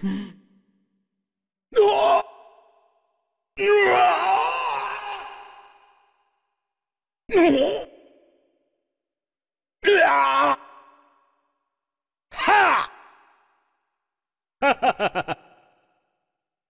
嗯，啊，啊，啊，